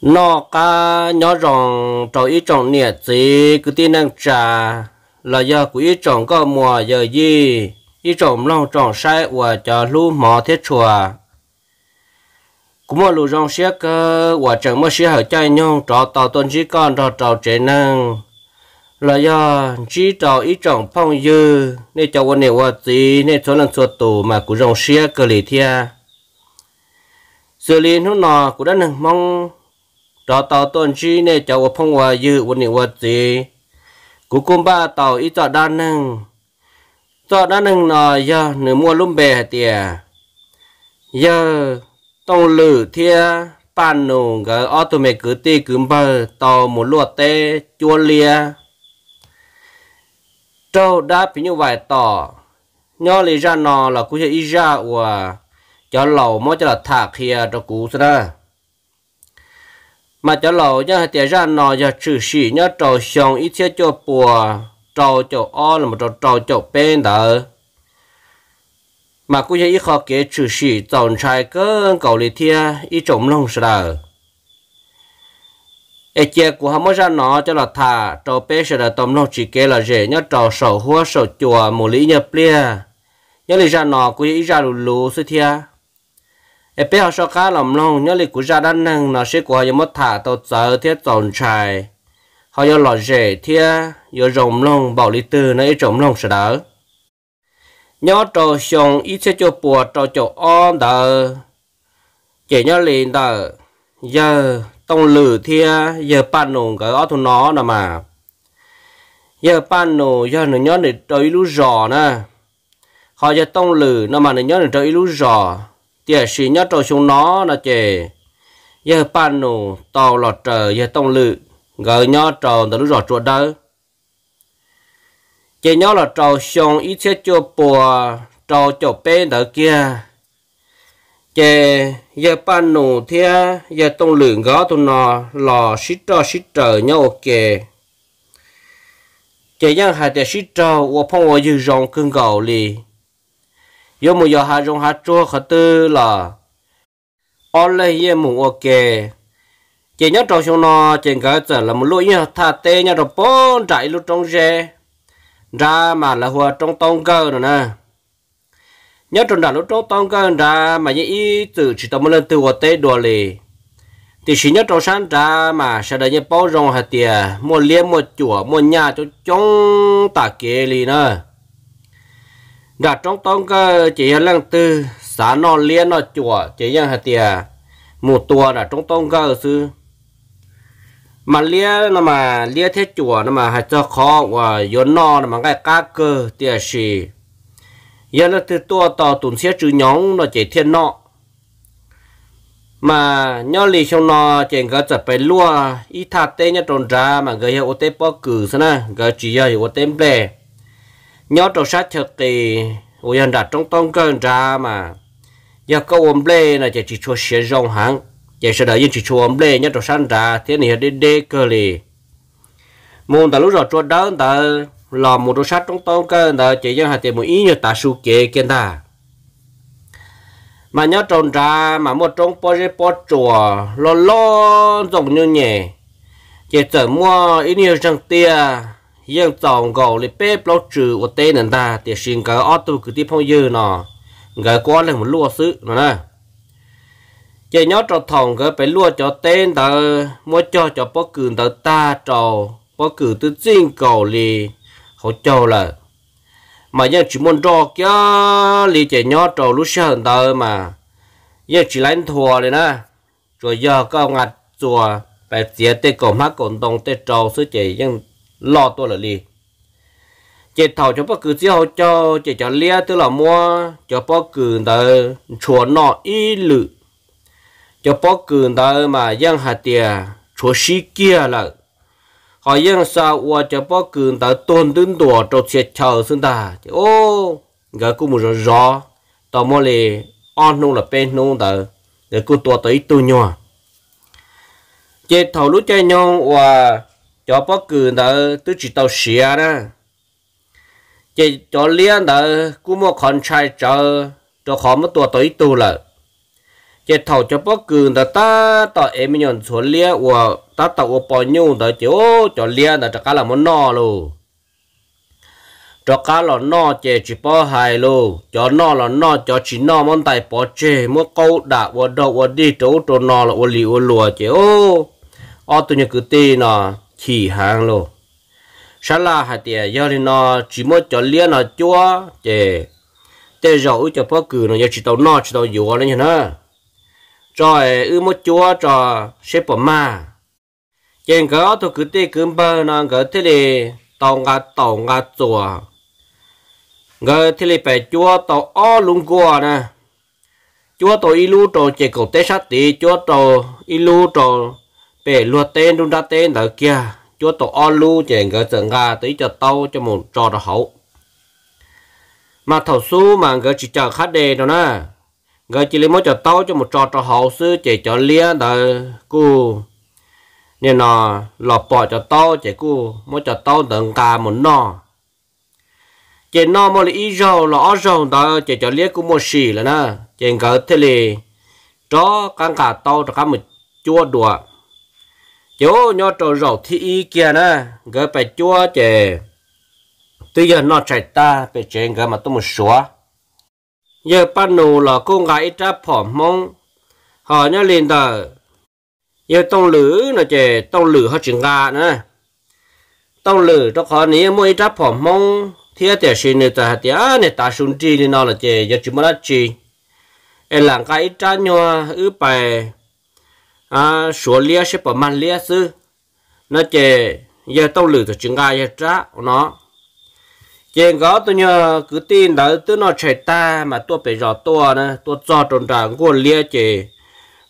nó cá nhỏ rồng trầu ít trồng nè chỉ cứ tin năng trả là do của ít trồng có mùa giờ gì ít trồng long trồng sai và cho lũ mỏ thiết chùa cũng mà lũ rong xét cơ và chẳng mới sẽ hở chơi nhau trò tàu tuần chỉ con trò trò trẻ năng là do chỉ trò ít trồng phong dư nên cho quân này gì nên số lần số tù mà của rong xét cơ lì thia xử lý nó nọ cũng đã nâng mong cho tàu tuần chi nè cho vợ phong hòa dư vợ niệm vợ gì cú cung ba tàu ít cho đa năng cho đa năng nò giờ nửa mua lum bè tiề giờ tông lử thia pan nổ gỡ ô tô mẹ cứ tê cứ bờ tàu một lúa tê chua lia trâu đã bị như vậy tỏ nhớ lý ra nò là cú sẽ ít ra của cho lẩu mới cho là thả kia cho cú ra mà cho lẩu nhá tiền ra nò giờ trừ xỉ nhá trầu xong ít xe cho bùa trâu chỗ o là một trâu trâu chỗ bên đó mà cũng như ít khó kế trừ xỉ tổng trai cơ cầu lý thia ít trộm lông sợ ê chia của hắn ra nó cho là thà, trầu bê sợ là tổng lông chỉ kế là dễ nhá trầu sầu hoa sầu chùa một lý nhá plia nhớ lý ra nó cũng như ít ra lù lù xưa thia em biết họ cá lòng lòng nhớ lịch của gia đình năng nó sẽ của họ mất thả tàu giờ thiết tồn trài họ yêu lọ rể thia yêu rồng lòng bảo lý tư nó ít rồng lòng sẽ đỡ nhớ trò xong ít sẽ cho bùa trò chỗ ôm đỡ chỉ nhớ liền đỡ giờ tông lử thia giờ pan nổ cái đó thun nó nè mà giờ pan nổ giờ nó nhớ để trời lú rò nè họ giờ tông lử nó mà nó nhớ để trời lú rò giờ sĩ nhớ trâu xuống nó là chè giờ ban nụ tàu lọt trời giờ tông lự gỡ nhớ trâu từ lúc rọt chuột đâu chè nhớ là trâu xuống ít xe chua bùa trâu chỗ bé đỡ kia chè giờ ban nụ thia giờ tông lự gỡ tụi nó lò xí trâu xí trời nhớ ok chè nhớ hai trẻ xí trâu và phong ở dưới rồng cưng gạo liền yo mu yo ha rong ha chua khát tư là ở đây ye mu ok chỉ nhớ trong xong nó chỉ cái giờ là một lối như thà tê nhớ được bốn trại lúc trong xe ra mà là hoa trong tông cơ rồi nè nhớ trong đàn lúc trong tông cơ ra mà những ý từ chỉ tao mới lên từ hoa tê đùa lì thì chỉ nhớ trong sáng ra mà sẽ đợi những bao rong hạt tiền mua liếm mua chùa mua nhà cho chống tà kia lì nè đã trong tông cái chỉ lăng từ xã nó liên nó chùa chỉ những hạt tiền một tua đã trong tông cái sư mà lia nó mà lia thế chùa nó mà hạt cho khó và yến nó mà cái cá cơ tiền sì giờ nó từ tua tàu tụn xe chữ nhóm nó chỉ thiên nọ mà nhớ lì xong nó chỉ có chặt phải lúa ít thà tê nhá tròn ra mà gây ô tê bó cử sao nè gây chỉ gây ô tê bè nhớ trâu sát cho thì ôi anh đặt trong tông cơn ra mà giờ câu ôm lê là chỉ chỉ cho xe rong hàng giờ sẽ đợi những chỉ cho ôm lê nhớ trâu sát ra thế này đi đê cơ lì muốn ta lúc rồi cho đỡ ta làm một trâu sách trong tông cơn ta chỉ cho hạt tiền một ý như ta su kế kia ta mà nhớ trồng ra mà một trong po rê po chùa lo lo giống như nhỉ chỉ chờ mua ít nhiều chẳng tiền ยังจองก่อเลยเป๊ะปลอกจือว่าเต้นันตาเตียชิงกับออตุคือที่พ่อยืนเนาะกับก้อนเลยมันรั่วซื้อเนาะนะเจยอดจอทองก็ไปรั่วจอเต้นตามัวจอจอปอกืนตาตาจอปอกืนตื้อจริงก่อเลยเขาจอละ mà ยัง chỉ muốn cho kia li chạy nhót cho lúc sáng tờ mà giờ chỉ lánh thua rồi nè rồi giờ có ngặt chùa phải chia tê cổ mắt cổ đông tê trâu sứ chỉ nhưng lo tôi là li chế thầu cho bác cử chỉ hậu cho chế cho lia tức là mua cho bác cử đờ chùa nọ y lự cho bác cử đờ mà giang hà tiền chùa xí kia là họ giang sao qua cho bác cử đờ tôn đứng đùa cho chế chờ xưng ta ô người cũng muốn rõ tao mua lì on nung là bên nung đờ người cô tua tới tu nhỏ chế thầu lúc chơi nhau và cho bó cừ đó tôi chỉ tàu xìa à nè chỉ cho liên đó cũng một con trai cho cho khó một tuổi tuổi tu là chỉ thầu cho bó cừ đó ta tàu em nhận số liên của ta tàu bao nhiêu nợ chỗ cho liên đó chắc là muốn nọ luôn cho cá là no chè chỉ bỏ hài luôn, cho no là no cho chỉ no món tay bỏ chế, mua câu đã vào đâu vào đi chỗ chỗ no là vào lì vào lùa chè ô ô tụi nhật cứ tì nọ chỉ hàng lô sao là hạt tiền giờ thì nó chỉ một cho liên nó chúa để để rồi cho bao cử nó giờ chỉ tàu nó chỉ tàu dừa lên nhá rồi ư một chúa cho xếp bỏ ma trên cái tôi cứ tê cứ bơ nó cái thế này tàu ngà tàu ngà chùa người thế này phải chúa tàu o lung qua nè chúa tàu ilu tàu chỉ cầu tết sát tí chúa tàu ilu tàu bể lúa tên đúng ra tên là kia chúa tổ o lu chèn cái chẳng gà tới cho tàu cho một trò đó hậu mà thầu su mà cái chỉ chờ khách đề đó na cái chỉ lấy mỗi cho tàu cho một trò trò hậu sư chè cho lia đó cô nên nó lọp bỏ cho tàu chè cô mỗi cho tàu đừng cả một nọ chè nó mà lấy ít dầu là ít dầu đó chè cho lia cũng một xì là na chỉ cái thế này cho căng cả tàu cho cả một chua đùa chỗ nho trò rầu thi ý kia nè gỡ phải chúa chè tuy giờ nó chạy ta phải chạy gỡ mà tôi một xóa giờ ban nụ là cô gái ít ra phỏ mông họ nhớ liền tờ giờ tông lử nó chè tông lử họ chừng gà nè tông lử trong họ ní mua ít ra phỏ mông thì ở xin người ta thì à này ta xuống chi nên nó là chè giờ chúng nó chi em làm cái ít ra nhau ướp bài à số lia sẽ bỏ màn lia sư nó chè giờ tao lử cho chúng ai giờ trả nó chè có tôi nhờ cứ tin đó tôi nó chạy ta mà tôi phải rõ tôi nè tôi cho tròn tràng của lia chè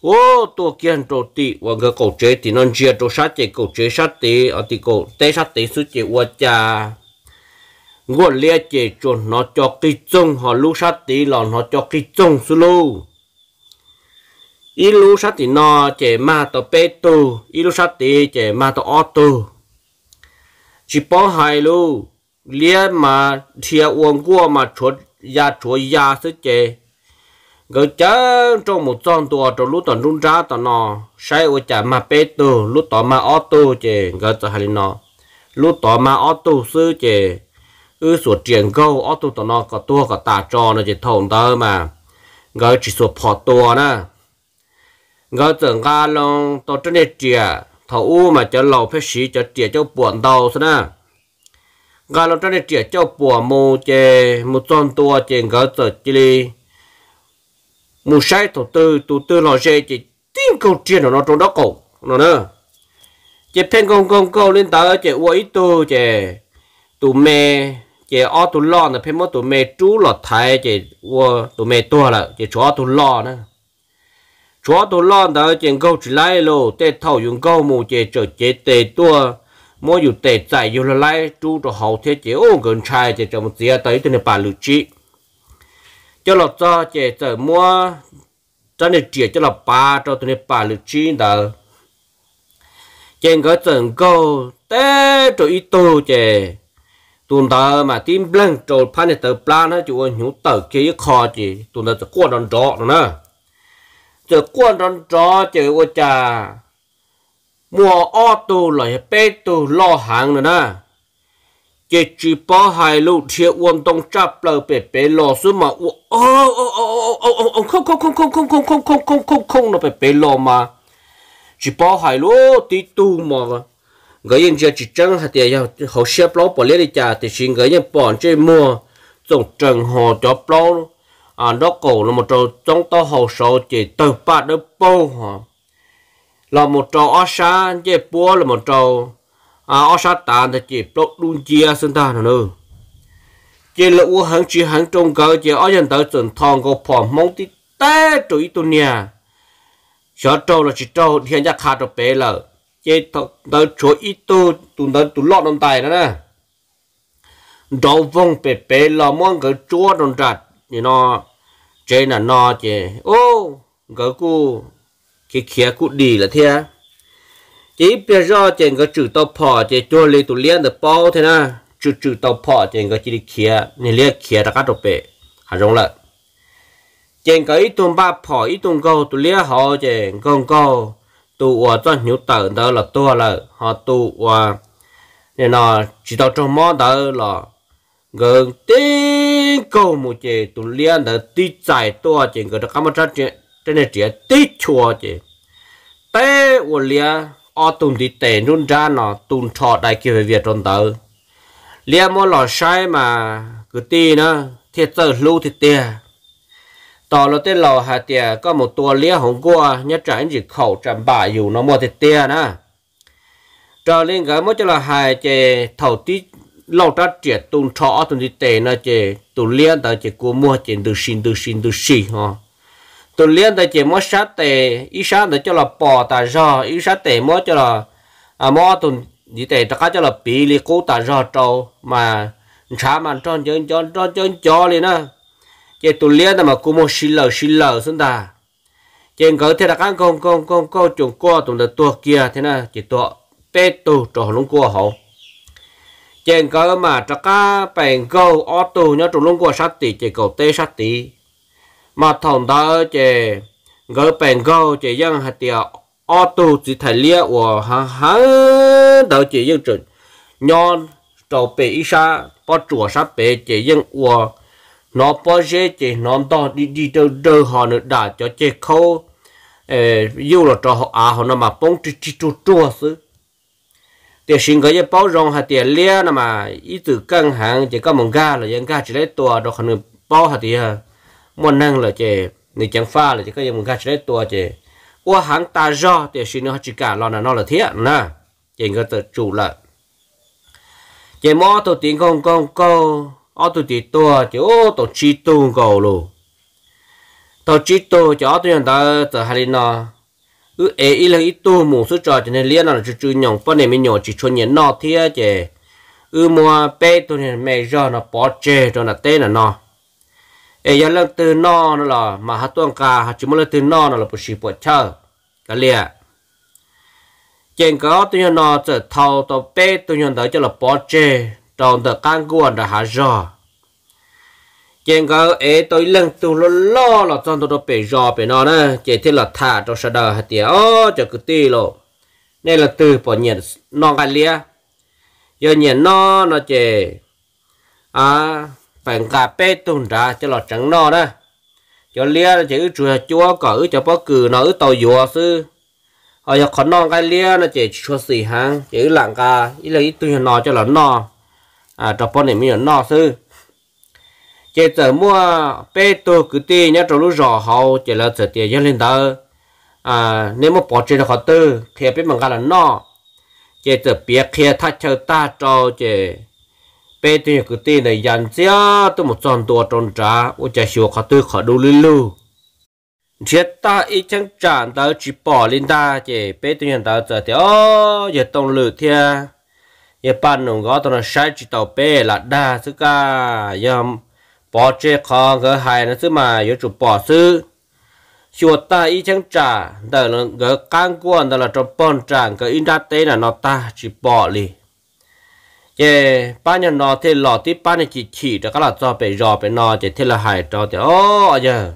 ô tôi kiên trổ tị và người cổ chế thì nó chia trổ sát chè cổ chế sát tị ở thì cổ tê sát tị suốt chè qua cha ngô lia chè trộn nó cho cái chung họ lúc sát tị là nó cho cái chung xuống luôn อิลูชัตินอเจ มาตเปตูอิลูชัติเจ มาตออตูจิปองไฮลูเลี้ยมาเทียวงกัวมาชดยาชวยยาสึเจก็จะจงหมดจองตัวจงรููตอนรุ่นจ้าตอนนอใช้อุจจามาเปตูลูต่อมาออตูเจก็จะหายนอลูต่อมาออตูซื้อเจ อือสวดเจียงเก้าออตูตอนนอก็ตัวก็ตาจอนะเจทงเตอมาก็จิสวดพอตัวนะ ngỡ tưởng ga long tổ chức này chìa thầu u mà cho lầu phết xí cho chìa cho buồn đau sao nè ga long trên này chìa cho buồn mù chè mù tròn tua chè ngỡ tưởng chỉ li mù sai thầu tư tu tư lò dê chỉ tiếng câu chuyện nó trong đó cổ nó nè chè phen công công câu lên tới chè uo ít tu chè tu mè chè o tu lo nè phen mất tu mè chú lọt thái chè uo tu mè tua là chè chó tu lo nè chúa tôi lo đã chuyện câu chỉ lại lô để thầu dùng câu mù chế trở chế tê tua mua dù tê chạy dù là lại chú cho hậu thế chế ô gần trai chế trong một dĩa tới tên bà lự trị cho lọt cho chế trở mua cho nên chế cho là ba cho tên bà lự trị đó trên cái trận câu để cho ít tô chế tụi ta mà tim blend cho phan để tờ plan á chú nhủ tờ kia khó chị tụi ta sẽ qua đòn trọ nữa chờ quan đón chó chờ ô trà mùa o tù lại hàng nữa nè chỉ chỉ bỏ hai thiệt uom tông chắp lờ bể bể lò xuống mà ô ô ô ô ô ô ô không không không không không không không không không không không nó bể lò mà chỉ bỏ hai lũ tí tu mà người yên giờ chỉ trắng hạt tiền họ xếp lỗ bỏ lấy đi thì người yên bỏ chơi mua tổng trần họ cho lỗ à đó cổ là một trò trong to hồ sơ chỉ từ ba đến bốn hả là một trò ở xa chế búa là một trò à ở xa tàn thì chỉ bốc đun chia sinh ta nữa chế là u hắn chỉ hắn trung cơ chế ở dân tới chuẩn thòng có phò mong tí té trụ ý tu nhà sở trâu là chỉ trâu hiện ra khá trâu bể là chế tới chỗ ít tu tu tới tu lọt đồng tài đó nè đầu vong bể bể là mong cái chúa đồng trạch như nó chế là no chế ô gỡ cu khi khía cụ đi là thế chỉ bây giờ chế gỡ chữ tàu phò chế cho lấy tụ liên được bao thế na chữ chữ tàu phò chế gỡ chỉ đi khía nên liên khía đã cắt được bể hà rong lợn chế gỡ ít tuần ba phò ít tuần câu tụ liên họ chế con câu tụ ở cho nhiều tờ đó là to là họ tụ ở nên là chỉ tao trong món đó là gần tên câu một chế tụ liên là tí giải to chế gần các mặt chế, trên này chế tí chua chế tế ổ lia ở tụn đi tệ nôn ra nó tụn trọ đại kia về việc trong tờ lia mô lò sai mà cứ tí nó thiệt giờ lưu thì tiền tỏ là tên lò hà tiền có một tua lia hồng qua nhất trái chỉ khẩu trầm bả dù nó mua thì tiền á trở lên cái mỗi cho là hai chế thầu tí lâu ta trẻ tuôn thọ tuôn đi tệ nó chè tuôn liên ta chè cua mua chè từ xin từ xin từ xì ha tuôn liên ta chè mua sát tệ ít sát để cho là bò ta ra ít sát tệ mua cho là à mua tuôn đi tệ ta cho là bì li cố ta ra trâu mà chả mà tròn cho cho cho cho cho liền á chè tuôn liên ta mà cua mua xì lợ xì lợ xin ta chè ngỡ thế là các con con con con chuồng cua tuôn là tua kia thế na chè tua bé tu trò lúng cua hậu chèn cơ mà cho cá bèn câu ô tô nhớ trong lúc qua sát tì chỉ cầu tê sát tì mà thằng đó chỉ gỡ bèn câu chỉ dân hạt tiệt ô tô chỉ thầy lia của hắn hắn đầu chỉ dân chuẩn nhon trầu bể ít xa bỏ chùa sát bể chỉ dân của nó bỏ dễ chỉ nó to đi đi đâu đâu họ nữa đã cho chỉ khâu yêu là cho họ à họ nó mà bông chỉ chỉ chua chua xứ để xin cái bảo rong hạt tiền lia nè mà ý từ cân hàng chỉ có mong ga là dân ga chỉ lấy tua đó được bảo hạt tiền muốn năng là chỉ người chẳng pha là chỉ có mong ga chỉ lấy tua chỉ qua hàng ta do để xin nó chỉ cả lo là nó là thiệt nè chỉ có tự chủ là chỉ mò tổ tiền con con câu ở tổ tiền tua chỉ ô tổ chi tu cầu luôn tổ chi tu chỉ ở tổ nhân ta hà nội nó ư ế ý là ít tu mù số trò cho nên liên là chú chú nhộng bó này mới nhỏ chỉ cho nhẹ nọ thế chứ ư mua bé tu này mẹ do nó bỏ chê cho nó tên là nọ ế giờ lần từ nọ nó là mà hát tuông ca hát chỉ muốn lần từ nọ nó là bố sĩ bố chơ cái liền chuyện có tu nhện nọ trở thâu tàu bé tu nhện đó cho là bỏ chê trong tờ can quan đã hát rồi chèn gỡ ế tôi lần tu lo lo là trong tôi bể giò bể nó nè chỉ thế là thả cho sợ đờ hạt tiền ô cho cứ ti lo nên là từ bỏ nhiệt non cái lia giờ nhiệt nó nó chỉ à phải cà phê tuần ra cho là trắng nó đó cho lia là chỉ chùa chúa cỡ cho bó cừ nó ở tàu dùa sư họ giờ còn non cái lia nó chỉ chua xì hàng chỉ lặng cả ý là ý tôi nó cho là no à cho bó này mới là no sư chế giờ mua bê tô cứ đi nhá trong lúc rõ hậu chế là giờ tiền dân lên đó à nếu mà bỏ chế là khó tư thì biết bằng cái là nó chế giờ biết kia ta chờ ta cho chế bê tô cứ đi này dàn giá tôi một tròn tua tròn trả ô chế sửa khó tư khó đủ lưu lưu chế ta ý chẳng chán tới chỉ bỏ lên ta chế bê tô nhận đó giờ thì ô giờ tông lử thia giờ bạn nông gõ tao nó sai chỉ tàu bê là đa sức cả giờ bỏ chế khó gỡ hài nó xứ mà yếu chủ bỏ sư chùa ta y chẳng trả đờ là gỡ cang quan đờ là trong bọn trạng gỡ in tế là nó ta chỉ bỏ lì chế ba nhân nó thế lọ tí ba này chỉ chỉ cho các là cho bể rò bể nó chế thế là hài cho thì ô giờ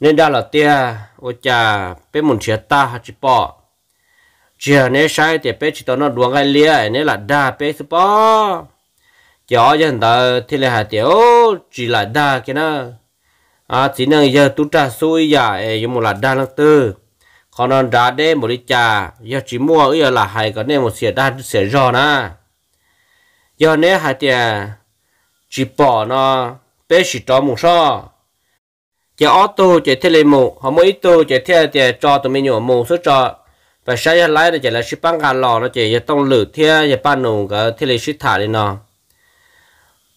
nên đã là tia ô cha bể muốn chia ta chỉ bỏ chia nên sai thì bể chỉ tao nó đuông cái lia nên là đa bể bỏ cho dân ta thì là hạt tiểu chỉ là đa cái nó à chỉ năng giờ tu trà suy giờ ấy một là đa năng tư còn nó đa đê một đi trà giờ chỉ mua ấy giờ là hay có nên một sẻ đa sẻ rò na giờ nếu hạt tiểu chỉ bỏ nó bé chỉ cho một số giờ ô tô chạy thế lên một họ mới tô chạy theo thì cho tụi mình nhổ một số cho và sáng lái là chạy là ship băng gà lò nó chạy giờ tông lử theo giờ ban nổ cái thế lên ship thả lên nó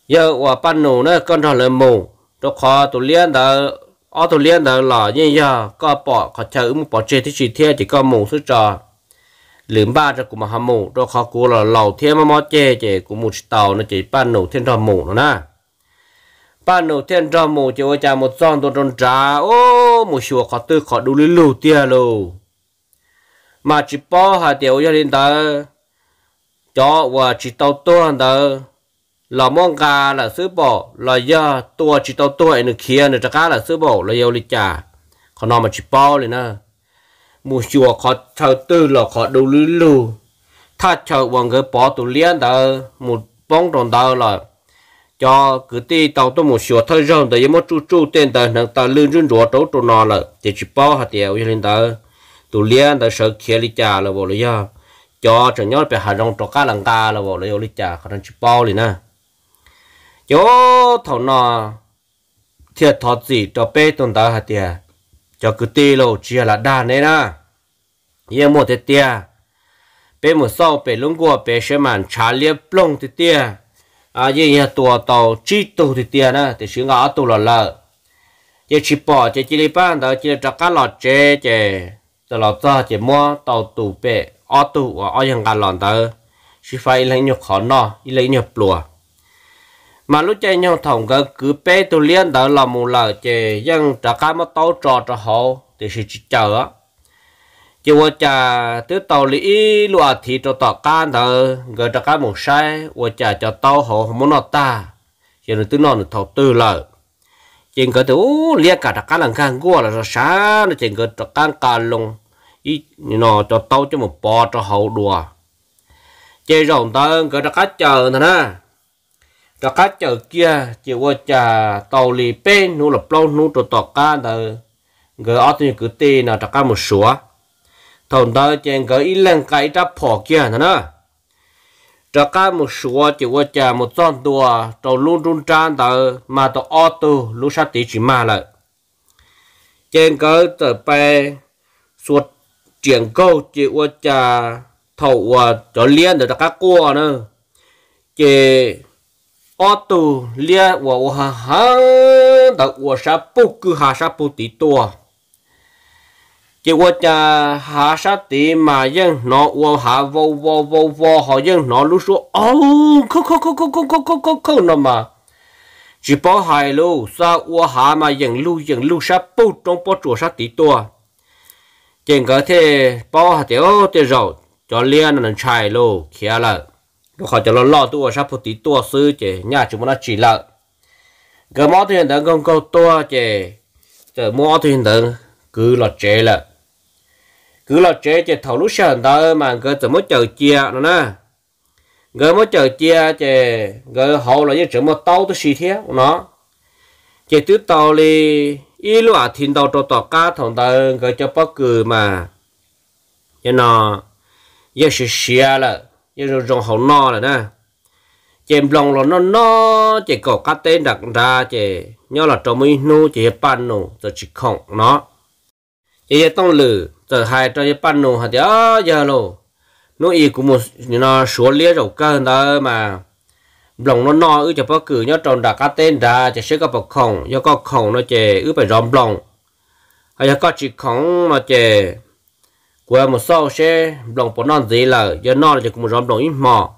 giờ quả ban nụ nó con thằng là mù cho khó tụi liên đó ở tụi liên đó là như giờ có bỏ có chờ một bỏ chơi thì chỉ theo chỉ có mù suốt trò lượm ba cho cũng mà hâm mù cho khó cú là lầu thêm mà mót chê chỉ cũng một tàu nó chỉ ban nổ thiên thằng mù nó na, ban nổ thiên thằng mù chỉ ôi cha một son tụi tròn trà ô một số khó tư khó đủ lý lù tia mà chỉ bỏ hà tiểu cho đến đó cho và chỉ tàu tuần đó lò mong gà là sứ bộ lò giờ tua chỉ tao tuổi nữa kia nữa cá là sứ bộ lò yêu lịch trả còn nó mà chỉ bò liền nè mù chùa khó chờ tư lò khó đầu lư lù tha chờ bọn cái bò tu liên đó một bóng tròn đó là cho cứ đi tàu tu một sửa thời gian để một chú chú tên đời nâng ta lưu rừng rùa trấu trốn nó là để chỉ bò hạt tiền uy lên đó tu liên đó sợ kia lịch trả là bộ lò giờ cho chẳng nhớ về hà rong trọ cá lăng ta là bộ lò yêu lịch trả khả chỉ bò liền nè chỗ thầu nọ thiệt thọ gì cho bê tồn tại hạt tiền cho cứ tê lô chỉ là đa này na yên một thế tiền bê một sau bê lúng qua bê sẽ màn trả liệp plong thế tiền à yên nhà tòa tàu chi tù thế tiền na thì sướng ngã tù là lợ chỉ chỉ bỏ chỉ chỉ đi bán đó chỉ cho cá lọt chế chế từ lọt ra chỉ mua tàu tù bê ở tù ở ở cá lọt đó chỉ phải lấy nhiều khó nọ lấy nhiều bùa mà lúc chơi nhau thòng gần cứ bé tôi liên đỡ là một lờ chơi dân trả cá mất tàu trò trò hộ thì sẽ chờ chỉ qua chờ tứ tàu lý lụa thì cho tàu can đỡ gỡ trả cá một sai qua chờ cho tàu hộ muốn nó ta giờ nó tứ nó nó thầu tư lờ chỉ cái thứ liên cả trả cá lần càng gua là sáng nó chừng cái trả cá cả lùng ý nó cho tàu cho một bò cho hậu đùa chơi rồng tao gỡ trả cá chờ thằng ha đó cá chợ kia chỉ qua chợ tàu lì bê nu lập lâu nu tàu tàu cá đờ gỡ ở trên cứ tê là tàu cá một số thằng đó trên gỡ ít lần cái đã bỏ kia nữa tàu cá một số chỉ qua chợ một con tua tàu luôn run trang đờ mà tàu ô tô lúc sát tí chỉ mà lại trên gỡ tờ bè suốt chuyển câu chỉ qua chợ thầu ờ, cho liên được tàu cá cua nữa chỉ ô tu lia wa wa ha ha da wa sa pu ku ha sa pu ti to, chỉ wa cha ha sa ti mà dân nó wa ha vo vo vo vo họ dân nó lúc số ô không không không không không không không không không nó mà chỉ bỏ hai lu sa wa ha mà dân lu dân lu sa pu trong bỏ chùa sa ti tua chỉ có thể bỏ hạt tiêu tiêu rồi cho lia nó chạy lu kia là đồ cho nó lo tua sắp một tí tua sư chè nhà chúng nó chỉ là cái món thuyền đằng con câu tua chè chè món thuyền đằng cứ là chè là cứ là chè chè thầu lúc sáng đó mà cái chấm một chầu chia nó nè cái một chầu chia chè cái hậu là như chấm một tàu tôi xì thế nó chè tứ tàu đi ý lúc à thiên tàu cho thằng ta cái cho bác cử mà cho nó giờ sẽ xia là như rồi rồng hậu no rồi nè chèm lòng là nó no, chỉ có cá tên đặt ra chỉ nhớ là trong mấy nô chỉ pan nô rồi chỉ không nó chỉ tông lử rồi hai cho chỉ pan nô hả giờ giờ lô nó y cũng một nó số lia rồi cơ đó mà lòng nó no ư cho bao cứ nhớ trong đặt cá tên ra chỉ sẽ có bọc không, do có không nó chỉ ư phải rong lòng hay là có chỉ không mà chỉ qua một sau xe đồng bỏ non gì là giờ non là chỉ cũng một rộm đồng ít mò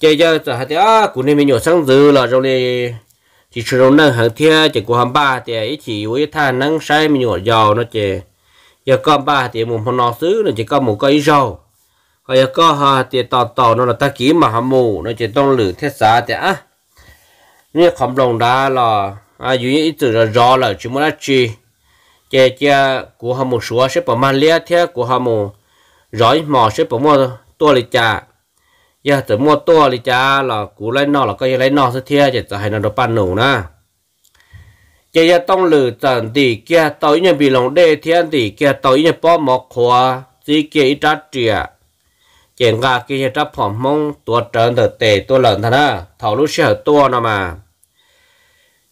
chơi giờ giờ hạt thì à cũng nên mình nhổ sáng dư là trong này chỉ sử dụng năng hàng thiên chỉ của hàng ba thì ít chỉ với than năng sai mình nhổ dầu nó chỉ giờ con ba thì một phần nó xứ là chỉ có một cây dầu rồi có ha thì tò tò nó là ta ký mà hàm mù nó chỉ tông lử thế xã thì á như khổng đồng đá là à dưới ít từ là rõ là chỉ muốn là chi chế chế của họ một số sẽ bỏ man lia thế của họ một rồi mò sẽ bỏ mua tua lịch trà giờ từ mua tua lịch trà là của lấy nọ là coi lấy nọ sẽ thế chỉ là hay là đồ pan nổ na chế giờ tông lử tận tỷ kia tối nhà bị lòng đê thiên thì kia tàu nhà bỏ mọc khóa chỉ kia ít trát trịa chèn gà kia trát phỏng mông tua trơn thật tệ tua lợn thật á thảo lúc sẽ tua nó mà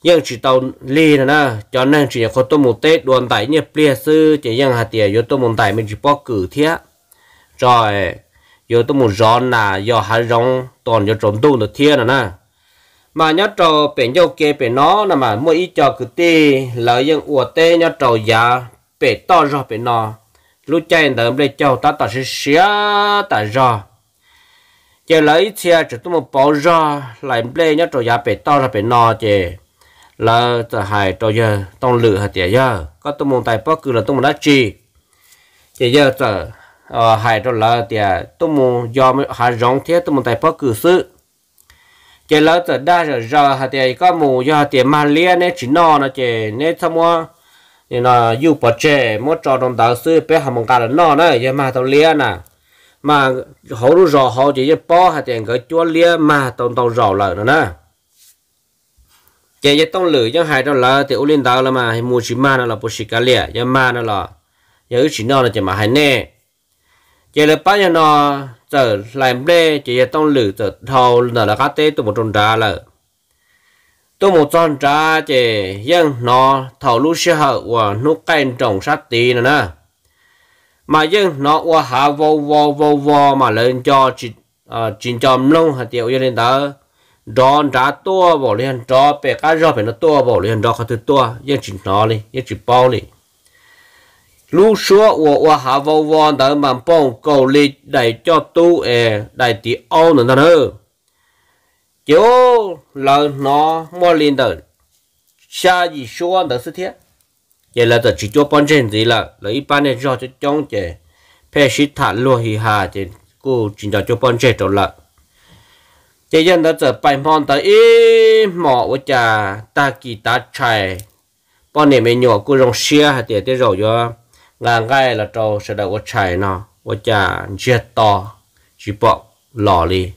ยังจีตาลีนะนะจอนนั่นจีเนี่ยคนตัวมุเตดวนไตเนี่ยเปลี่ยซื้อจะยังหาเตียยตัวมุนไตมันจีปอกกือเทียจอยยตัวมุร้อนน่ะยอหาร้องตอนยอจมดูนเทียนะนะมาเนี่ยจอเป็นยกเกเป็นน้อนะมาเมื่ออีจอกือตีแล้วยังอวดเตเนี่ยจอยาเป็ดต่อรอเป็นนอรู้ใจเดิมเลยเจ้าตาตาเสียตารอ giờ lấy xe chỉ tôi một bao ra làm lên nhớ trò giá bể to ra bể no chè là hải trò giờ tông lửa hạt tiền giờ có tông môn tài bắc cứ là tông môn đá chi tiền giờ tờ ờ, hải trò là tiền tông môn do hải rong thế tông môn tài bắc cứ sự chỉ là tờ đa giờ giờ hạt tiền có mù do hạt tiền mà lia nên chỉ nọ nó chỉ nên tham mua nên là dù bỏ chè mua trò đồng đạo sư bé hàm mông cả là nọ nữa giờ mà tao lia nè mà hầu rồi hầu chỉ cho bỏ hạt tiền cái chúa lia mà tao tao rõ lại nữa nè giờ dạ, giờ dạ, tông lử cho hai đó là thì ôn tao là mà hay mua chỉ ma nó là bố sĩ cá lẻ giờ dạ, ma nó là giờ chỉ nó là chỉ mà hai nè giờ là bao giờ nó giờ làm bê giờ giờ tông lử giờ thâu là cá tê tụ một tròn đá là tôi một tròn ra chỉ nhưng nó thầu lúc sẽ hở và nút canh trồng sát tì nữa nè mà nhưng nó qua hạ vô vô vô vô mà lên cho chỉ ờ, chỉ cho nông hạt tiêu cho lên đó đòn đá to bảo liền đo bẻ cá rau phải nó to bỏ liền đo khát to yên chỉ nó đi yên chỉ bảo đi lúc xưa, Hà vô đã mang bông cầu lì để cho tu ê để tí ô nữa nữa chứ là nó mua liền đời xa gì xưa đó sự thế vậy là chỉ cho bón trên gì là là ít bán này cho cho chống chế phải xịt thả luôn hì hà thì cô chỉ cho cho bón trên rồi. là chế dân đã trở bài mòn tới ý mỏ của cha ta kỳ ta chạy bọn này mình nhỏ cứ rong xia hạt tiền tới rồi cho ngang ngay là trâu sẽ đậu của chạy nó của cha giết to chỉ bỏ lò đi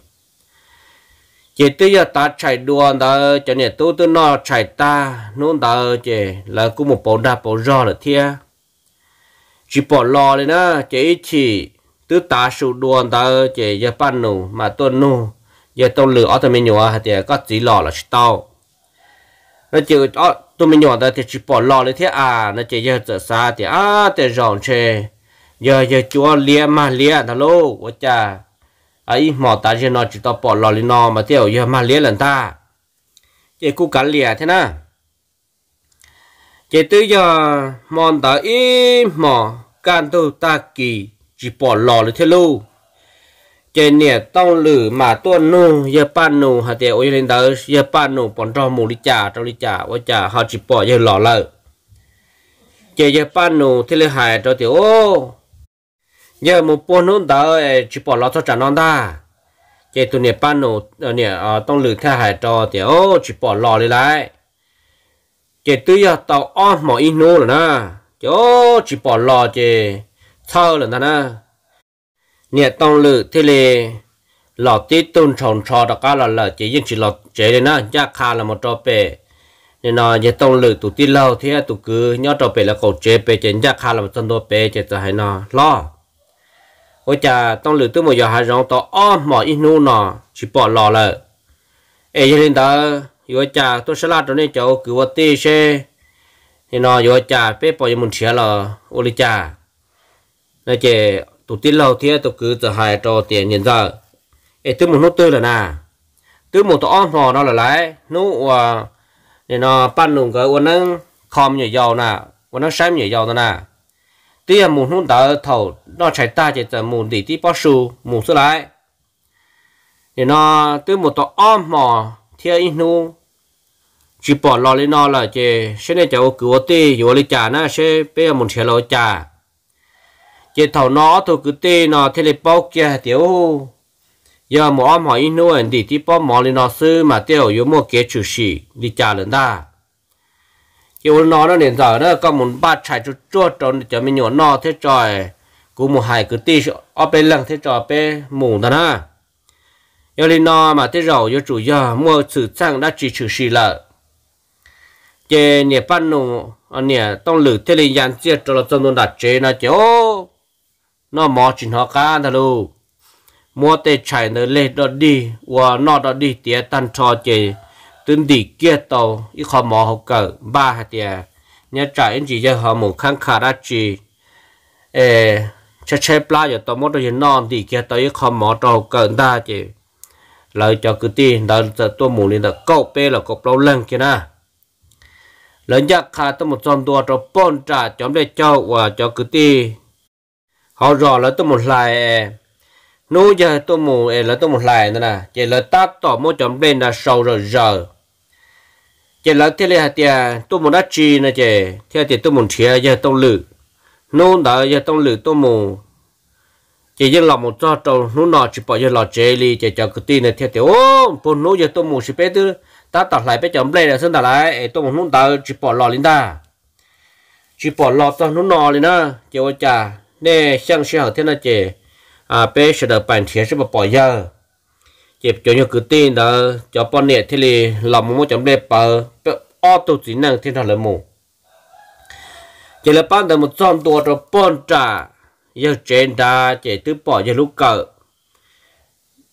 chỉ tới giờ ta chạy đua đó cho nên tôi tôi nó chạy ta nôn đó chỉ là cũng một bộ đạp bộ rò là thia chỉ bỏ lò đi nữa chỉ chỉ tôi ta sụt đua đó chỉ giờ ban nụ mà tôi nụ giờ tôi lừa ở tôi mình nhỏ thì có chỉ lò là tao nó chỉ ở ờ, tôi mình nhỏ thì chỉ bỏ lò lấy thế à nó chỉ giờ giờ xa thì à thì rộng chê giờ giờ chúa lia mà lia thằng lô quá cha ấy mỏ ta giờ nó chỉ tao bỏ lò lên nó mà tiêu giờ mà lia lần ta chỉ cố gắng lia thế na chỉ tới giờ mòn ta im mỏ can tôi ta kỳ chỉ bỏ lò lấy thế luôn chế nè tông lử mà tua nù giờ pan nù hà tiệt ôi lên đó giờ pan nù bọn trò mù đi chả trâu đi chả ôi chả họ chỉ bỏ giờ lỏ lợ chế giờ pan nù thì lê hại cho tiểu ô giờ một bộ nút đó chỉ bỏ lọ cho trả non ta chế tụi nè pan nù nè tông lử khai hại trâu tiểu ô chỉ bỏ lỏ đi lại chế tụi giờ tàu on mỏ in nô rồi nè chỗ chỉ bỏ lọ chế thơ rồi na nè tông lự thế lệ lọ tí tôn tròn trò đó cá là là chỉ riêng chỉ lọ chế đấy nó giá kha là một trò bể nên nó nhà tông lự tụ tí lâu thế tụ cứ nhớ trò bể là cầu chế bể chế giá kha là một tân đồ bể chế cho hay nó lo ôi cha tông lự tôi một giờ hai rong to o mỏ ít nu nó chỉ bỏ lọ là ê cho nên đó ôi cha tôi sẽ la cho nên cháu cứ vật tí xe nên nó ôi cha bếp bỏ một chia là ôi cha nó chế tụ tiên lâu thì tụ cứ giờ hài trò tiền nhân giờ ấy tứ một nốt tư là nà tứ một tổ om hò đó là lại nú à thì nó pan lùng cái uốn nâng khom nhiều dầu nà uốn nâng xem nhiều dầu nà tía một nút đỡ thầu nó chạy ta chỉ tờ một tỷ tí bao số một số lại thì nó tứ một tổ om hò thì ít nú chỉ bỏ lo lên nó là chỉ sẽ này cháu cứu tê rồi lịch trả nó sẽ bây giờ một xe lo trả chỉ thầu nó tôi cứ tê nó thế là bao kia tiểu giờ mà ông hỏi nuôi anh đi tiếp bao mỏ lên nó sư mà tiểu yếu mua kế chủ sĩ đi trả lần ta chỉ muốn nó nó nên giờ nó có muốn ba chạy chút chua tròn cho mình nhỏ nó thế trời cú mua hai cứ tê ở bên lăng thế trời bên mù ta na giờ lên nó mà thế rồi giờ chủ giờ mua sự sang đã chỉ chủ sĩ là chế nhà ban nụ anh à nhà, tông lử thế là dàn chết cho nó trong đó đặt chế nó chế nó mò chỉ nó cá thà lù mua tê chạy nơi lê đó đi và nó đó đi tía tan cho chị tương đi kia tàu ít khó mò học cỡ ba hạt tía nhớ chạy anh chỉ cho họ một khăn khả ra chị ê cho chế pla giờ tao mất rồi non đi kia tàu ít khó mò trâu cỡ ta chị lời cho cứ ti đó là tôi muốn lên là câu pe là câu lâu lần kia na lớn nhất khá tôi một trăm đua cho bón trả chấm để cho và cho cứ ti họ rõ là tôi một lại ờ, nô giờ tôi mù ờ, là tôi một lại nữa nè chỉ là ta tỏ một chấm lên là sầu rồi giờ chỉ là thế này thì ờ, tôi muốn đắt chi nè chị theo thì tôi muốn chia giờ tôi lử nô đó giờ tôi lử tôi mù chỉ giờ lọ một cho trâu nô nọ chỉ bỏ giờ lọ chế li chỉ cho cái tin này theo thì ô bốn nô giờ tôi mù chỉ biết thứ ta tỏ lại biết chấm lên là xong tỏ lại tôi muốn nô đó chỉ bỏ lọ lên ta chỉ bỏ lọ tao nô nọ lên đó chỉ ôi cha nè sang xe hậu thế là chè à bé sẽ được bàn thiệt sẽ bỏ bỏ giờ cho nhau cứ tin đó cho bọn nè thế thì lòng muốn chấm đẹp bờ auto chỉ năng thiên thần lên mù chỉ là ban đầu một trăm tuổi rồi bọn trả giờ trên đà chỉ tứ bỏ giờ lúc cỡ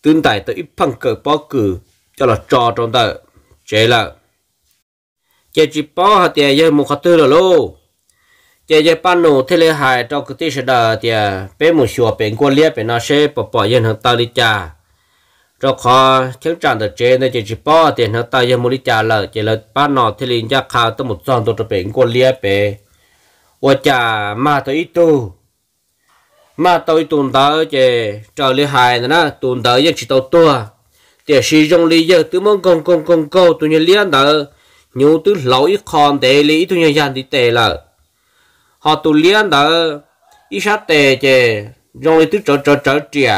tương tại tới ít phăng cỡ bỏ cử cho là trò trong tờ chỉ là chỉ chỉ bỏ hạt tiền giờ một hạt tư là lô chế chế ban nô thế lệ hại trong cái tiết đó thì bé một số bé quan liệt bé nó sẽ bỏ bỏ yên hàng tao đi cha trong khó chứng trạng được chế nên chế chỉ bỏ tiền hàng tao yên một đi cha là chế là ban nô thế lệ nhà khảo tới một giòn tôi bé quan liệt bé và cha mà tôi ít tu mà tôi tuần tới chế trở lệ hại nữa na tuần tới giờ chỉ tao to. thì sử dụng lý do từ mong công công công câu tôi nhớ liên đó nhiều từ lâu còn để lý tôi nhớ dàn đi tệ là họ tu luyện đó ít sát tệ chè rồi tứ trở trở trở trịa,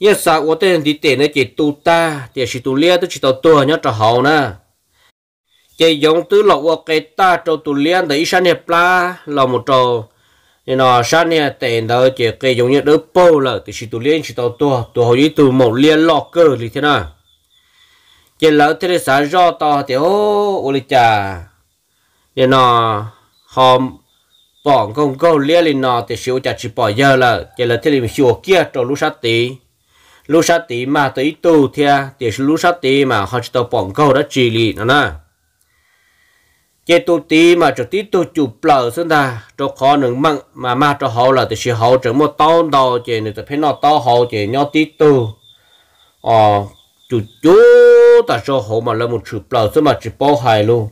giờ sao tôi tên đi tệ nữa chỉ tu ta thì chỉ tu luyện tôi chỉ tụ tua nhớ trở hậu nè chè dùng tứ lộc qua cái ta cho tu luyện đó ít sát nè pla là một trâu nên là sát nè tệ đó chỉ cái dùng như đỡ bô là thì chỉ tu luyện chỉ tụ tu tụ hậu chỉ tụ một liên lọ cơ thì thế nào chè lỡ thế là sao do to thì ô ô lì chà nên là họ bọn công câu lia lên nọ thì siêu chặt chỉ bỏ giờ là chỉ là thế là kia cho lúc sát tí lúc sát tí mà tới tu thì thì lúc sát tí mà họ chỉ tao bọn câu đó chỉ lì nó nè chế tu tí mà cho tí tu chụp lờ xin ta cho khó nương măng mà mà cho họ là thì sẽ họ chẳng một tao đầu chế nữa thì phải nó tao họ chế nhau tí tu ờ chú chú ta cho họ mà là một chụp lờ xin mà chỉ bỏ hài luôn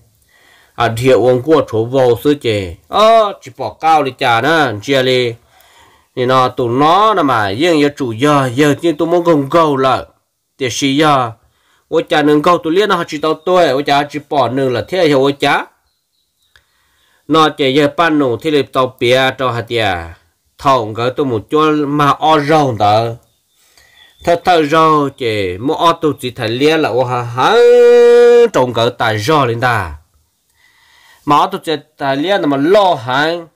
à địa uống của chỗ vô sư chè ờ chỉ bỏ cao đi cha nè chia đi thì nó tụ nó là mà riêng giờ chủ giờ giờ chỉ tôi muốn gồng gầu là để xí giờ ô cha nâng gầu tôi liên nó chỉ tao tuổi, ô cha chỉ bỏ nương là thế hiểu ô cha nó chỉ giờ ban nụ thì lấy tàu bia cho hạt tiền thòng cái tôi một chỗ mà o rồng đó thật thật rau chỉ mua ô tôi chỉ thấy liên là ô hà hà trồng cái tài rau lên ta mà tôi chơi tài liên mà lo hàng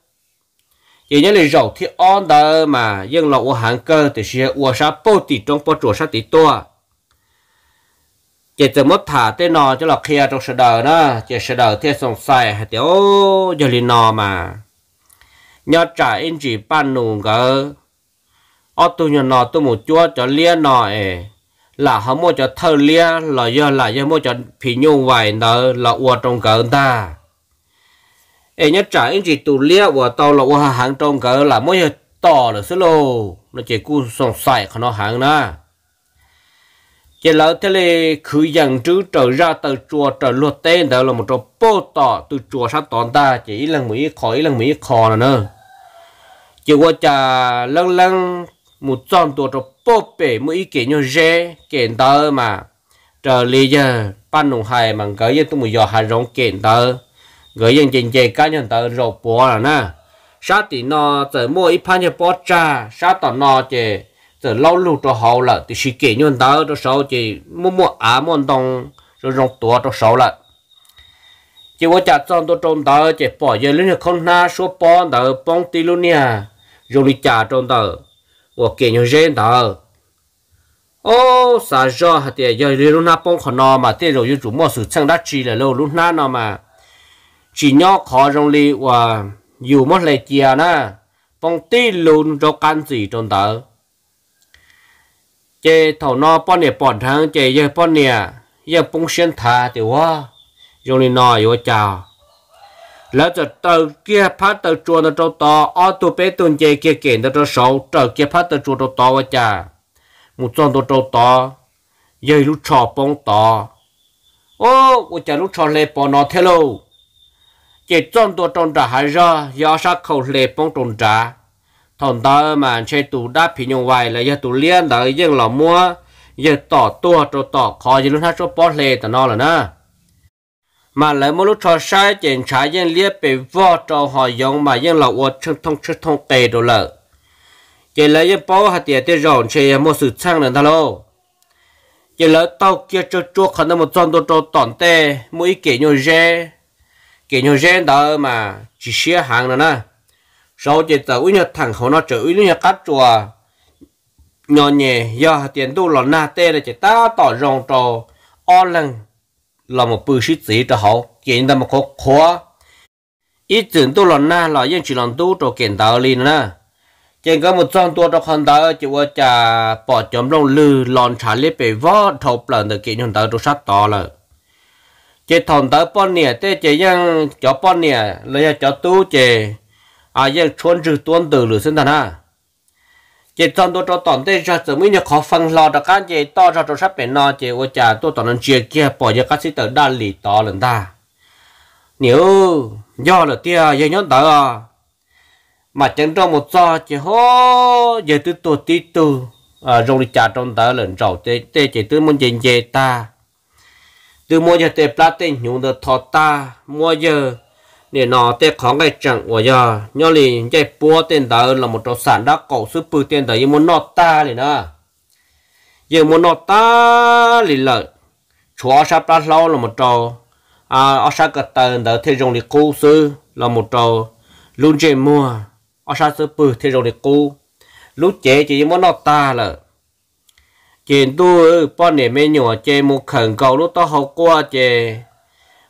vậy nhớ là rồi thì on đâu mà nhưng là hàng cơ thì sẽ uống sa bồ tì trong bồ chuột sa tì tua chỉ từ mất thả tên nọ cho là kia trong sự đời đó chỉ sự đời thì sòng sai hay ô, giờ liền nọ mà nhớ trả anh chỉ ban nùng cơ ở tu nhà nọ tu một chúa cho lia nọ ấy là họ mua cho thơ lia là do là do mua cho phi nhung vài nợ là uống trong cỡ ta ấy nhất trả anh chị tù lia và tàu là và hàng trong cỡ là mỗi to là xí lô nó chỉ cú sòng sài của nó hàng na chỉ là thế này cứ dần trứ trở ra từ chùa trở luật tên đó là một chỗ bô tỏ từ chùa sát toàn ta chỉ là mỹ khỏi là mỹ khó là nữa chỉ qua trà lăng lăng một trăm tuổi trò bô bể mỗi kể như dễ kể tơ mà trở lý giờ ban đồng hài mà cái giờ tôi muốn giờ hài rong kể tơ người dân chính trị cá nhân tới rộp bỏ rồi nè, sao thì nó giờ mua ít pan cho bỏ cha sao tao nó chỉ giờ lâu lâu cho hậu là thì sự kiện nhân tới cho sau chứ mua mua à mua đồng rồi rong tua cho sau là chỉ có chặt xong tôi trông tới chỉ bỏ giờ lên không na số bỏ tới bông tì luôn nha rồi đi chả trông tới và kiện nhân dân tới ô sao giờ thì giờ lên lúc nào bông khó nó mà thế rồi chủ mua sự chăng đắt chi là lâu lúc nào mà chỉ nhó khó trong li và dù mất lệ chia na bông tí lùn cho can gì trong tờ chế thầu nọ bọn nè bọn thang chế giờ bọn nè giờ bông xuyên thà thì quá dùng li nò yếu chào lỡ cho tờ kia phát tờ chua nó cho to ô tụ bé tuần chế kia kiện nó cho sâu tờ kia phát tờ chua cho to quá chà một tròn tờ cho to giờ lúc trò bông to ô, tôi chả lúc trò lệ bỏ nó thế lâu chỉ trong tổ trong trả hai ra do sát khẩu lệ bông trong trả thằng ta mà chơi tủ đá phi nhung vài là giờ tủ liên đã dân là mua giờ tỏ tua cho tỏ khó gì luôn hát cho bó lệ tao nó là na mà lấy mỗi lúc cho sai tiền trả dân liên bị vợ cho họ dùng mà dân là uất chân thông chân thông tệ đồ lợ giờ lấy dân bó hạt tiền tiền rộn chơi một sự sang là ta lô chỉ lấy tao kia cho chuột khăn một trong tổ trong tòn tệ mỗi kể nhau rẻ kể nhau gen đó mà chỉ xia hàng nữa nè sau chỉ tờ uy nhật thằng họ nó chữ uy nhật cắt chùa nhỏ nhẹ do tiền tu lò na tê là chỉ ta tỏ rong trò o lần là một bự sĩ sĩ cho họ kiện ta một khó khó ít tiền tu lò na là dân chỉ làm tu cho kiện tờ liền nè chỉ có một trong tua cho con ta chỉ qua trả bỏ chấm rong lư lòn trả lê bể vót thầu lần được kiện nhau ta cho sát to là chế thằng tới bọn nè thế chế yang cho bọn nè lấy cho tu chế à yang chuẩn trừ tuân từ lửa sinh thân à chế thằng tôi cho tổng thế cho sự mới nhớ khó phân lo đó các chế to cho tôi sắp bền nó chế ô cha tôi tổng nên chia kia bỏ cho các sĩ tử đa lì to lần ta nếu do là tia yang nhớ tới à mà chẳng trong một do chế hô giờ tôi tôi tí tu à rồi trả trong tới lần rồi thế thế chế tôi muốn chế ta từ mua giờ tệ plate nhung được thọ ta mua giờ để nó tệ khó cái chẳng của giờ nhớ lì chạy búa tiền đó là một trò sản đã cổ sư bự tiền như muốn nọ ta lì nữa giờ muốn nọ ta lì lợi chúa sắp plate lâu là một trò à ở sa cái tiền đó thì dùng để cố sư là một trò luôn chơi mua ở sa sư bự thì dùng để cố lúc chế chỉ muốn nọ ta lợi chuyện tu bọn này mấy nhỏ chơi một khẩn cầu lúc tao học qua chơi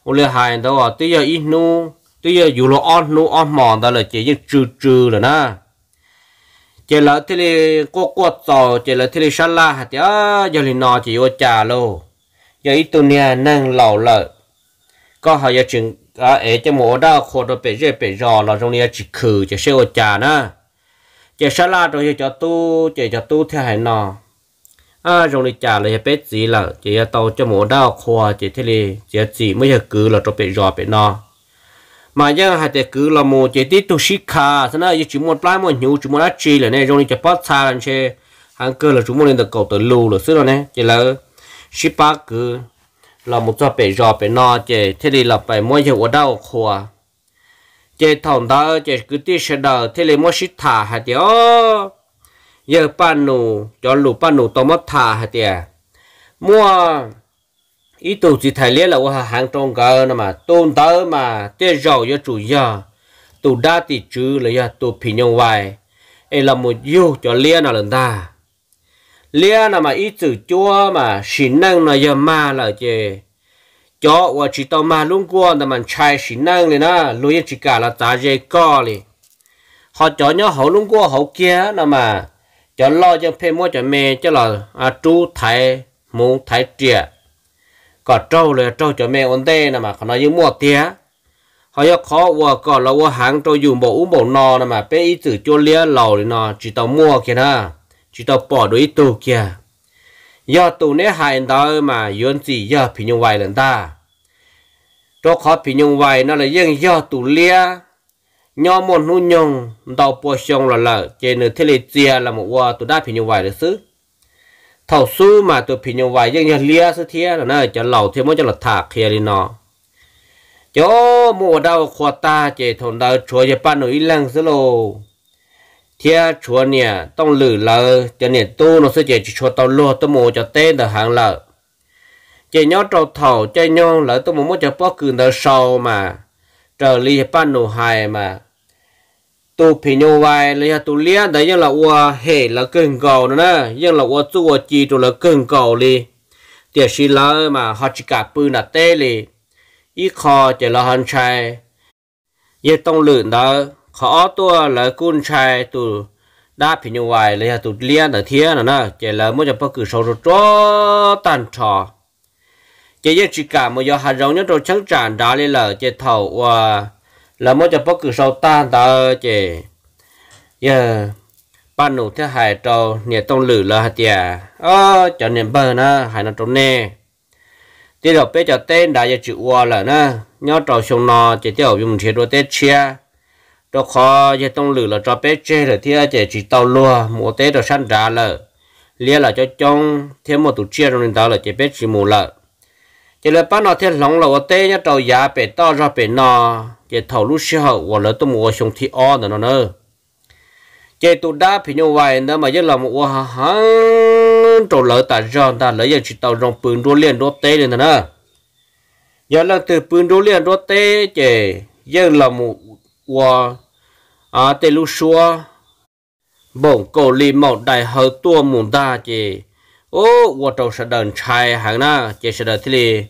một lứa hai tao à tuy giờ ít nu tuy giờ dù lo on nu ăn mòn đó là chơi những trừ trừ rồi na, chơi là thế này qua qua tàu chơi là thế này săn la hạt đó giờ thì nọ chỉ ô trà lô giờ ít tu nè nâng lẩu lợ có họ giờ chuyện à ế cho mổ đau khổ rồi bị rơi bị rò là trong nia chỉ khử cho xe trà na, chơi săn la rồi giờ cho tu chơi cho tu theo hải nọ à rồi này trả lại bé gì là chỉ tàu cho mổ đau khoa chỉ thế này chỉ gì mới là cứ là cho bé giò bé no mà giờ hai cái cứ là một chỉ tiếp tục sĩ cả thế này chỉ một lái một nhiều chỉ một lá chi là này rồi này chỉ bắt xa lên xe hàng cơ là chúng một lên được cầu từ lù rồi xưa rồi này chỉ là sĩ ba cứ là một cho bé giò bé no chỉ thế này là phải mỗi giờ đau khoa chỉ thằng đó chỉ cứ tiếp sẽ đỡ thế này mỗi sĩ thả hai điều giờ pan nô cho lù pan nô tôm mất thà hết tiệt mua ý tụ chỉ thay liên là qua hàng trong cơ nữa mà tôn tớ mà tê giàu cho chủ nhà, tụ đa tỷ chứ là giờ tụ phi nhung vài ấy là một yêu cho liên nào lần ta liên nào mà ý chữ chúa mà xin năng là giờ ma là chê cho và chỉ tao mà luôn qua là mình chạy xin năng này na lối chỉ cả là ta dây co đi, họ cho nhau họ luôn qua họ kia là mà cho lo cho phê mua cho mẹ cho là à, chú thái mù thái trịa có trâu là trâu cho mẹ ổn tê nè mà còn nói như mua tiền, họ yêu khó vừa có là vừa hàng trâu dùng bộ uống bộ nò nè mà bé ý tử cho lia lầu thì nò chỉ tao mua kia nè chỉ tao bỏ đuổi tù kia do tù nế hại đó mà yến gì giờ phi nhung vai lần ta cho khó phi nhung vai nó là riêng do tù lia nhau một nụ nhung đầu bò sông là lợ trên nửa thế lệ chia là một quả tôi đã phi nhung vài được xứ thầu su mà tôi phi nhung vài nhưng nhà lia xứ thia là nơi cho lẩu thêm mới cho là thả kia đi nọ chỗ mùa đau khoa ta chỉ thôn đau chùa chỉ ban nội lăng xứ lô thia chùa nè tông lử lợ cho nè tu nó sẽ chỉ chùa tàu lô tao mùa cho tên được hàng lợ chỉ nhau trâu thầu chơi nhau lỡ tao mới cho bó cừu đau sâu mà trở ly ban nụ hài mà tu phi nhau vài lấy tu lia đấy nhưng là ua hệ là cơn cầu nữa nè nhưng là ua tu chi tu là cơn cầu li tiệt sĩ lỡ mà họ chỉ cả bự là tê li ít khó chỉ là hòn trai yên tông lượn đó khó tua là cun trai tu đã phi nhau vài lấy tu lia là thiên nữa nè chỉ là mỗi chập cứ sầu rồi cho tàn trò chỉ yên chỉ cả một giờ hạt giống nhất đồ trắng tràn đá lên lỡ chỉ thầu ua à, là mỗi cho bóc cứ sau ta ta chị, giờ ban nụ thế hai trâu nè tông lử là hạt chè ô cho nè bờ na hai nó trâu nè tiếp tục bây giờ tên đã giờ chịu qua là na nhớ trâu xuống nọ chỉ tiêu dùng chế độ tết chia đó khó giờ tông lử là cho bé chơi là thế chè chỉ tàu lúa mùa tết rồi săn ra lợ, lia là cho trong thêm một tụ chia trong nền tàu là chỉ bé chỉ mù lợ chỉ là ban nó thêm lòng là tết nhớ trâu già bé to ra bé nò chế thầu lúc xưa họ lỡ tôi mua xong thì on nữa nó nữa chế tụ đá thì như vậy nữa mà giờ là một quả hắn trộn lỡ ta rong ta lỡ giờ chỉ tàu rong bừng đua liền đua tê lên nữa giờ là từ bừng đua liền đua tê chế giờ là một quả à tê lúc xưa bổng cổ li mỏ đại hậu tua mùng ta chế ô hoa trâu sẽ đần chai hàng na chế sẽ đần thì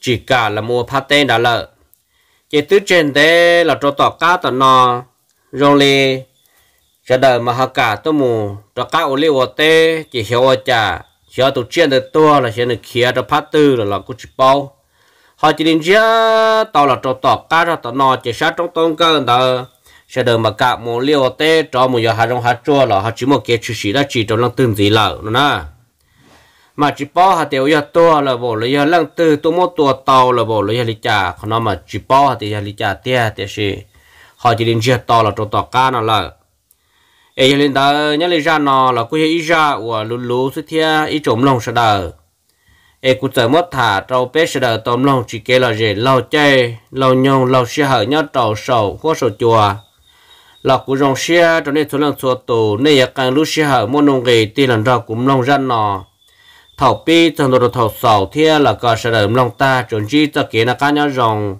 chỉ cả là mua phát tê đã lợ chỉ tứ trên thế là cho tỏ cá tỏ nò rong lì giờ đợi mà học cả tôi mù cho cá ô liu ô tê chỉ hiểu ô chả hiểu tụ trên được tua là sẽ được khía cho phát tư là là cũng chỉ bao họ chỉ đến giờ tao là cho tỏ cá ra tỏ nò chỉ sát trong tôn cơ đó sẽ đợi mà cả mù liu ô tê cho mù giờ hà trong hà chua là họ chỉ một cái chữ sĩ đã chỉ trong lòng tương gì lợ nữa mà chỉ bỏ hạt tiêu giờ to là bộ lấy giờ lăng từ tôi mua tua tàu là bộ lấy giờ lịch trả còn mà chỉ bỏ hạt tiêu giờ lịch trả tiền tiền gì họ chỉ đến giờ to là trong tàu ca nó là ấy lên đó nhớ lấy ra nó là cứ ý ra của lú lú xuất thế ý trộm lông sợ đời ấy cứ chờ mất thả trâu bé sợ đời tôm lông chỉ kêu là gì lâu chơi lâu nhông lâu xe hở nhớ trâu sầu khó sầu chùa là cứ rong xe cho nên số lần số tù nên càng lú xe hở mua nông nghề tiền lần ra cũng lông ra nó thảo pi trong đồ thảo sầu thia là có sự đầm lòng ta chuẩn chi cho kiến là cá nhau rồng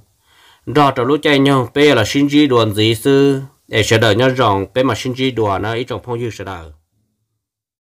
đo trong lúc chạy nhau pi là sinh chi đồn gì sư để sự đời nhau rồng pi mà sinh chi đồn nó ít trong phong dư sự đời